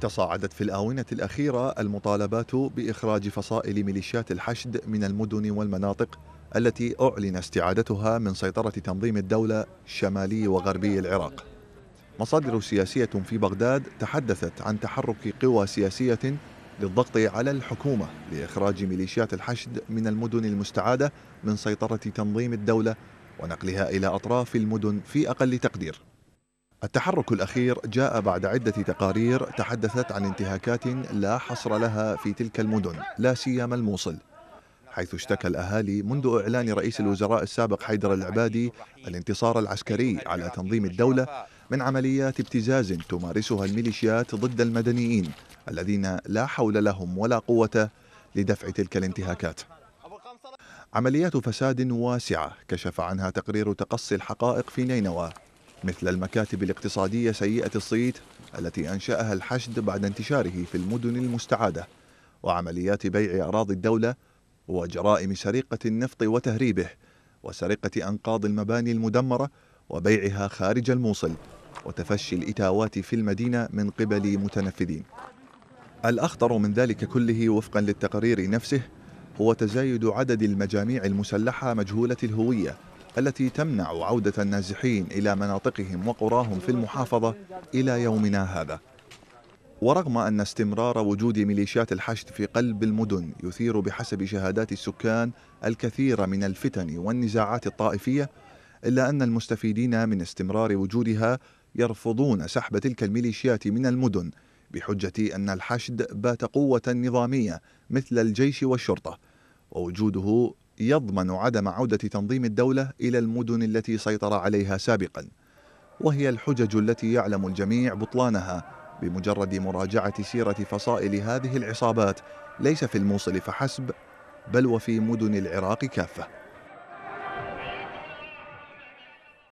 تصاعدت في الآونة الأخيرة المطالبات بإخراج فصائل ميليشيات الحشد من المدن والمناطق التي أعلن استعادتها من سيطرة تنظيم الدولة شمالي وغربي العراق. مصادر سياسية في بغداد تحدثت عن تحرك قوى سياسية للضغط على الحكومة لإخراج ميليشيات الحشد من المدن المستعادة من سيطرة تنظيم الدولة ونقلها إلى أطراف المدن في أقل تقدير. التحرك الأخير جاء بعد عدة تقارير تحدثت عن انتهاكات لا حصر لها في تلك المدن لا سيما الموصل حيث اشتكى الأهالي منذ إعلان رئيس الوزراء السابق حيدر العبادي الانتصار العسكري على تنظيم الدولة من عمليات ابتزاز تمارسها الميليشيات ضد المدنيين الذين لا حول لهم ولا قوة لدفع تلك الانتهاكات عمليات فساد واسعة كشف عنها تقرير تقصي الحقائق في نينوى مثل المكاتب الاقتصادية سيئة الصيت التي أنشأها الحشد بعد انتشاره في المدن المستعادة وعمليات بيع أراضي الدولة وجرائم سرقة النفط وتهريبه وسرقة أنقاض المباني المدمرة وبيعها خارج الموصل وتفشي الإتاوات في المدينة من قبل متنفذين الأخطر من ذلك كله وفقا للتقرير نفسه هو تزايد عدد المجاميع المسلحة مجهولة الهوية التي تمنع عودة النازحين إلى مناطقهم وقراهم في المحافظة إلى يومنا هذا ورغم أن استمرار وجود ميليشيات الحشد في قلب المدن يثير بحسب شهادات السكان الكثير من الفتن والنزاعات الطائفية إلا أن المستفيدين من استمرار وجودها يرفضون سحب تلك الميليشيات من المدن بحجة أن الحشد بات قوة نظامية مثل الجيش والشرطة ووجوده يضمن عدم عودة تنظيم الدولة إلى المدن التي سيطر عليها سابقا وهي الحجج التي يعلم الجميع بطلانها بمجرد مراجعة سيرة فصائل هذه العصابات ليس في الموصل فحسب بل وفي مدن العراق كافه